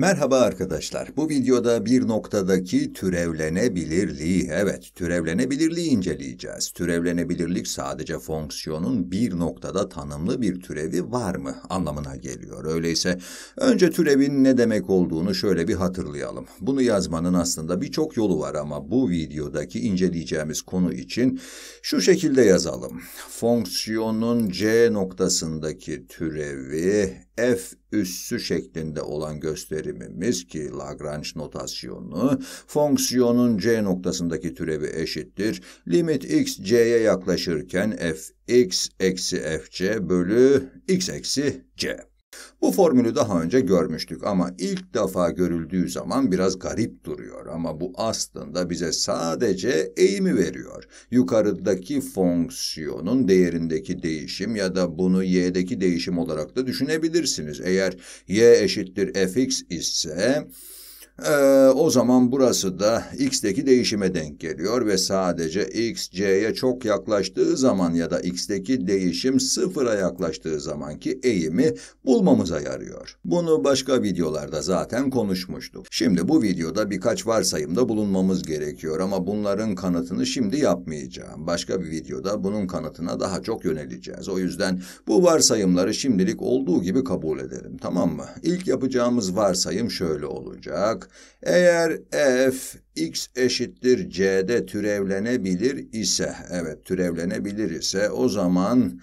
Merhaba arkadaşlar. Bu videoda bir noktadaki türevlenebilirliği, evet türevlenebilirliği inceleyeceğiz. Türevlenebilirlik sadece fonksiyonun bir noktada tanımlı bir türevi var mı anlamına geliyor. Öyleyse önce türevin ne demek olduğunu şöyle bir hatırlayalım. Bunu yazmanın aslında birçok yolu var ama bu videodaki inceleyeceğimiz konu için şu şekilde yazalım. Fonksiyonun C noktasındaki türevi f üssü şeklinde olan gösterimimiz ki Lagrange notasyonu fonksiyonun c noktasındaki türevi eşittir. Limit x c'ye yaklaşırken f x eksi f c bölü x eksi c. Bu formülü daha önce görmüştük ama ilk defa görüldüğü zaman biraz garip duruyor ama bu aslında bize sadece eğimi veriyor. Yukarıdaki fonksiyonun değerindeki değişim ya da bunu y'deki değişim olarak da düşünebilirsiniz. Eğer y eşittir fx ise ee, o zaman burası da x'teki değişime denk geliyor ve sadece x c'ye çok yaklaştığı zaman ya da x'teki değişim sıfıra yaklaştığı zamanki eğimi bulmamıza yarıyor. Bunu başka videolarda zaten konuşmuştuk. Şimdi bu videoda birkaç varsayımda bulunmamız gerekiyor ama bunların kanıtını şimdi yapmayacağım. Başka bir videoda bunun kanıtına daha çok yöneleceğiz. O yüzden bu varsayımları şimdilik olduğu gibi kabul edelim tamam mı? İlk yapacağımız varsayım şöyle olacak. Eğer f x eşittir c'de türevlenebilir ise, evet türevlenebilir ise o zaman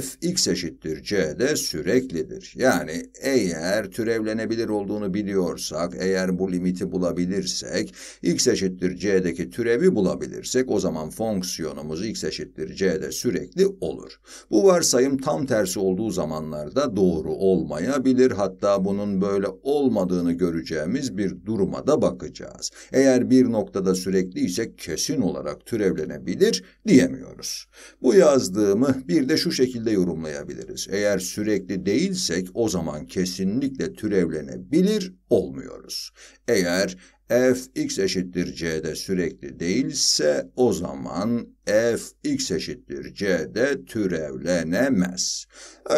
f x eşittir c'de süreklidir. Yani eğer türevlenebilir olduğunu biliyorsak, eğer bu limiti bulabilirsek, x eşittir c'deki türevi bulabilirsek o zaman fonksiyonumuz x eşittir c'de sürekli olur. Bu varsayım tam tersi olduğu zamanlarda doğru olmayabilir. Hatta bunun böyle olmadığını göreceğimiz bir duruma da bakacağız. Eğer bir noktada sürekli ise kesin olarak türevlenebilir diyemiyoruz. Bu yazdığımı bir de şu şekilde yorumlayabiliriz. Eğer sürekli değilsek o zaman kesinlikle türevlenebilir olmuyoruz. Eğer f x eşittir c'de sürekli değilse o zaman f x eşittir c'de türevlenemez.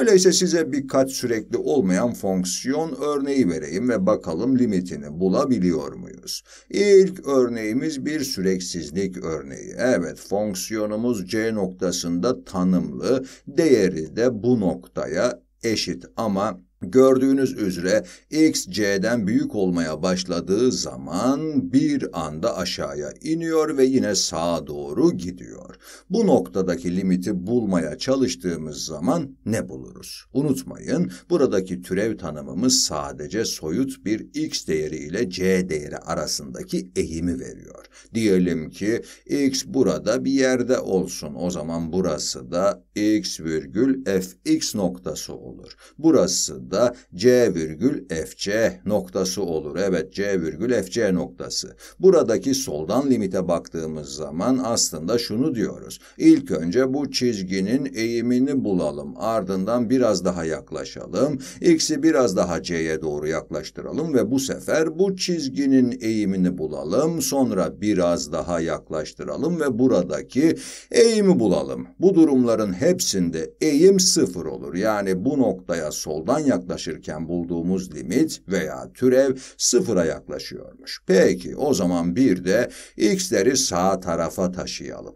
Öyleyse size birkaç sürekli olmayan fonksiyon örneği vereyim ve bakalım limitini bulabiliyor muyuz? İlk örneğimiz bir süreksizlik örneği. Evet fonksiyonumuz c noktasında tanımlı, değeri de bu noktaya eşit ama Gördüğünüz üzere x c'den büyük olmaya başladığı zaman bir anda aşağıya iniyor ve yine sağa doğru gidiyor. Bu noktadaki limiti bulmaya çalıştığımız zaman ne buluruz? Unutmayın buradaki türev tanımımız sadece soyut bir x değeri ile c değeri arasındaki eğimi veriyor. Diyelim ki x burada bir yerde olsun o zaman burası da x virgül fx noktası olur. Burası da C virgül FC noktası olur. Evet C virgül FC noktası. Buradaki soldan limite baktığımız zaman aslında şunu diyoruz. İlk önce bu çizginin eğimini bulalım. Ardından biraz daha yaklaşalım. X'i biraz daha C'ye doğru yaklaştıralım ve bu sefer bu çizginin eğimini bulalım. Sonra biraz daha yaklaştıralım ve buradaki eğimi bulalım. Bu durumların hepsinde eğim sıfır olur. Yani bu noktaya soldan yaklaştıralım yaklaşırken bulduğumuz limit veya türev sıfıra yaklaşıyormuş. Peki o zaman bir de x'leri sağ tarafa taşıyalım.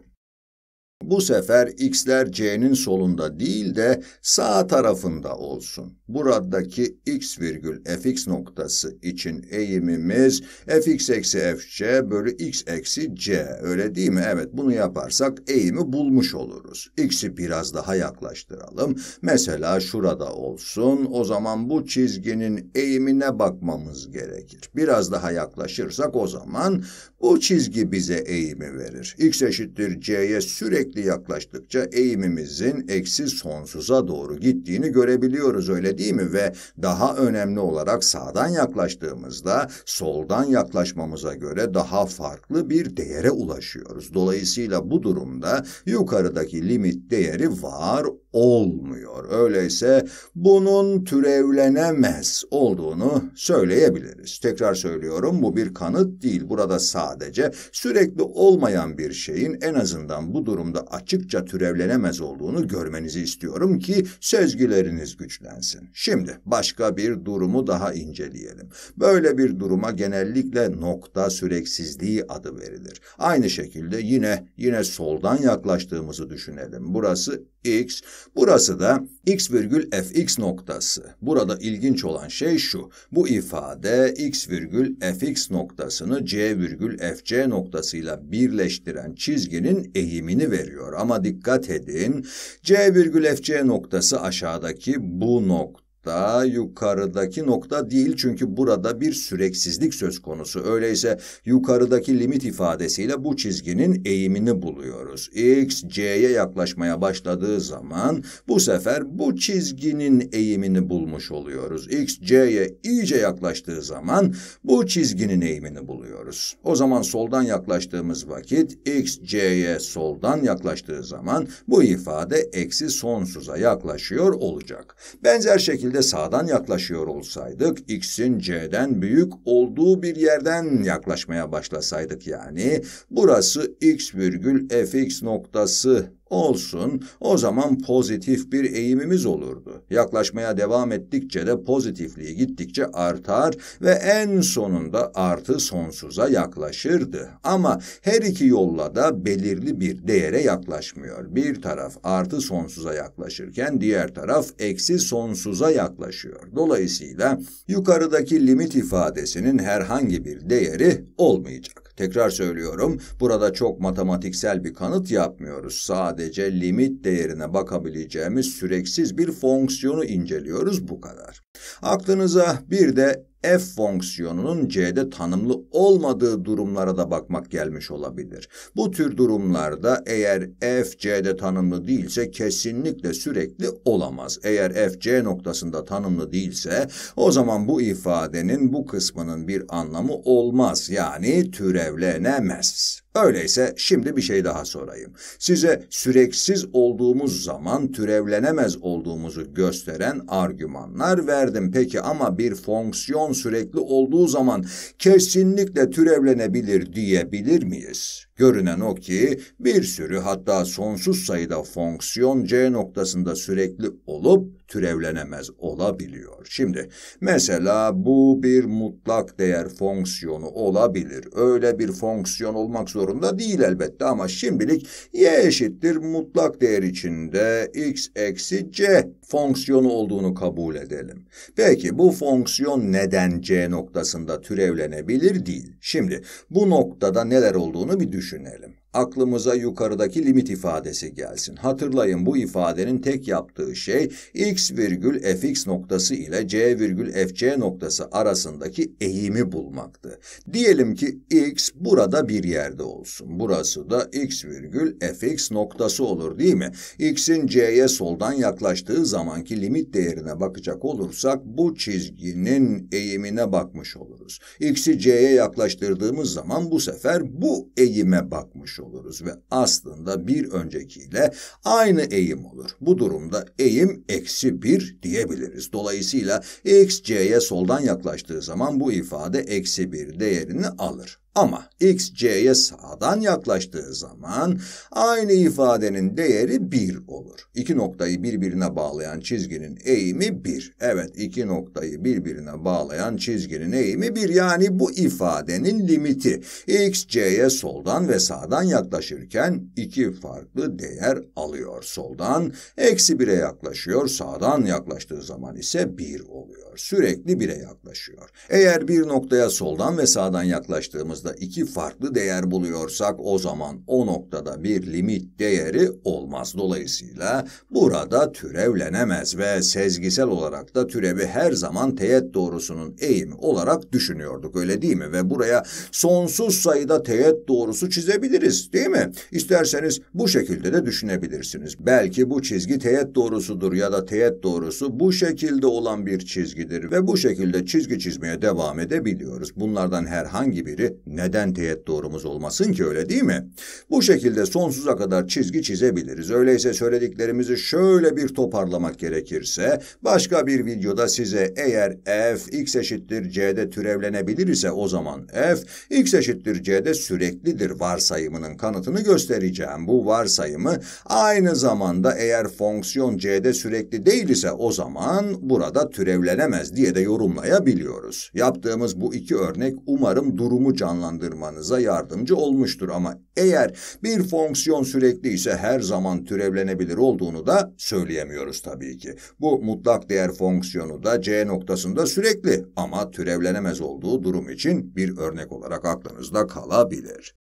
Bu sefer x'ler c'nin solunda değil de sağ tarafında olsun. Buradaki x virgül fx noktası için eğimimiz fx eksi fc bölü x eksi c öyle değil mi? Evet bunu yaparsak eğimi bulmuş oluruz. x'i biraz daha yaklaştıralım. Mesela şurada olsun o zaman bu çizginin eğimine bakmamız gerekir. Biraz daha yaklaşırsak o zaman bu çizgi bize eğimi verir. x eşittir c'ye sürekli sürekli yaklaştıkça eğimimizin eksi sonsuza doğru gittiğini görebiliyoruz öyle değil mi? Ve daha önemli olarak sağdan yaklaştığımızda soldan yaklaşmamıza göre daha farklı bir değere ulaşıyoruz. Dolayısıyla bu durumda yukarıdaki limit değeri var olmuyor. Öyleyse bunun türevlenemez olduğunu söyleyebiliriz. Tekrar söylüyorum bu bir kanıt değil. Burada sadece sürekli olmayan bir şeyin en azından bu durumda açıkça türevlenemez olduğunu görmenizi istiyorum ki sezgileriniz güçlensin. Şimdi başka bir durumu daha inceleyelim. Böyle bir duruma genellikle nokta süreksizliği adı verilir. Aynı şekilde yine yine soldan yaklaştığımızı düşünelim. Burası x Burası da x virgül fx noktası. Burada ilginç olan şey şu. Bu ifade x virgül fx noktasını c virgül fc noktasıyla birleştiren çizginin eğimini veriyor. Ama dikkat edin. c virgül fc noktası aşağıdaki bu nokta daha yukarıdaki nokta değil çünkü burada bir süreksizlik söz konusu. Öyleyse yukarıdaki limit ifadesiyle bu çizginin eğimini buluyoruz. X, C'ye yaklaşmaya başladığı zaman bu sefer bu çizginin eğimini bulmuş oluyoruz. X, C'ye iyice yaklaştığı zaman bu çizginin eğimini buluyoruz. O zaman soldan yaklaştığımız vakit X, C'ye soldan yaklaştığı zaman bu ifade eksi sonsuza yaklaşıyor olacak. Benzer şekilde şekilde sağdan yaklaşıyor olsaydık, x'in c'den büyük olduğu bir yerden yaklaşmaya başlasaydık yani, burası x virgül fx noktası Olsun, o zaman pozitif bir eğimimiz olurdu. Yaklaşmaya devam ettikçe de pozitifliği gittikçe artar ve en sonunda artı sonsuza yaklaşırdı. Ama her iki yolla da belirli bir değere yaklaşmıyor. Bir taraf artı sonsuza yaklaşırken diğer taraf eksi sonsuza yaklaşıyor. Dolayısıyla yukarıdaki limit ifadesinin herhangi bir değeri olmayacak. Tekrar söylüyorum, burada çok matematiksel bir kanıt yapmıyoruz. Sadece limit değerine bakabileceğimiz süreksiz bir fonksiyonu inceliyoruz bu kadar. Aklınıza bir de f fonksiyonunun c'de tanımlı olmadığı durumlara da bakmak gelmiş olabilir. Bu tür durumlarda eğer f c'de tanımlı değilse kesinlikle sürekli olamaz. Eğer f c noktasında tanımlı değilse o zaman bu ifadenin bu kısmının bir anlamı olmaz yani türevlenemez. Öyleyse şimdi bir şey daha sorayım. Size süreksiz olduğumuz zaman türevlenemez olduğumuzu gösteren argümanlar verdim. Peki ama bir fonksiyon sürekli olduğu zaman kesinlikle türevlenebilir diyebilir miyiz? Görünen o ki bir sürü hatta sonsuz sayıda fonksiyon C noktasında sürekli olup türevlenemez olabiliyor. Şimdi mesela bu bir mutlak değer fonksiyonu olabilir. Öyle bir fonksiyon olmak zorunda değil elbette ama şimdilik y eşittir mutlak değer içinde x eksi c fonksiyonu olduğunu kabul edelim. Peki bu fonksiyon neden c noktasında türevlenebilir değil? Şimdi bu noktada neler olduğunu bir düşünelim aklımıza yukarıdaki limit ifadesi gelsin. Hatırlayın bu ifadenin tek yaptığı şey x virgül fx noktası ile c virgül fc noktası arasındaki eğimi bulmaktı. Diyelim ki x burada bir yerde olsun. Burası da x virgül fx noktası olur değil mi? x'in c'ye soldan yaklaştığı zamanki limit değerine bakacak olursak bu çizginin eğimine bakmış oluruz. x'i c'ye yaklaştırdığımız zaman bu sefer bu eğime bakmış oluruz oluruz ve aslında bir öncekiyle aynı eğim olur. Bu durumda eğim eksi 1 diyebiliriz. Dolayısıyla x c'ye soldan yaklaştığı zaman bu ifade eksi 1 değerini alır. Ama x c'ye sağdan yaklaştığı zaman aynı ifadenin değeri 1 olur. İki noktayı birbirine bağlayan çizginin eğimi 1. Evet iki noktayı birbirine bağlayan çizginin eğimi 1. Yani bu ifadenin limiti x c'ye soldan ve sağdan yaklaşırken iki farklı değer alıyor. Soldan eksi 1'e yaklaşıyor. Sağdan yaklaştığı zaman ise 1 oluyor. Sürekli 1'e yaklaşıyor. Eğer bir noktaya soldan ve sağdan yaklaştığımız cihazda iki farklı değer buluyorsak o zaman o noktada bir limit değeri olmaz. Dolayısıyla burada türevlenemez ve sezgisel olarak da türevi her zaman teğet doğrusunun eğimi olarak düşünüyorduk öyle değil mi? Ve buraya sonsuz sayıda teğet doğrusu çizebiliriz değil mi? İsterseniz bu şekilde de düşünebilirsiniz. Belki bu çizgi teğet doğrusudur ya da teğet doğrusu bu şekilde olan bir çizgidir ve bu şekilde çizgi çizmeye devam edebiliyoruz. Bunlardan herhangi biri neden doğrumuz olmasın ki öyle değil mi? Bu şekilde sonsuza kadar çizgi çizebiliriz. Öyleyse söylediklerimizi şöyle bir toparlamak gerekirse, başka bir videoda size eğer f x eşittir c'de türevlenebilir ise o zaman f x eşittir c'de süreklidir varsayımının kanıtını göstereceğim. Bu varsayımı aynı zamanda eğer fonksiyon c'de sürekli değil ise o zaman burada türevlenemez diye de yorumlayabiliyoruz. Yaptığımız bu iki örnek umarım durumu canlandırır anlamlandırmanıza yardımcı olmuştur ama eğer bir fonksiyon sürekli ise her zaman türevlenebilir olduğunu da söyleyemiyoruz tabii ki. Bu mutlak değer fonksiyonu da C noktasında sürekli ama türevlenemez olduğu durum için bir örnek olarak aklınızda kalabilir.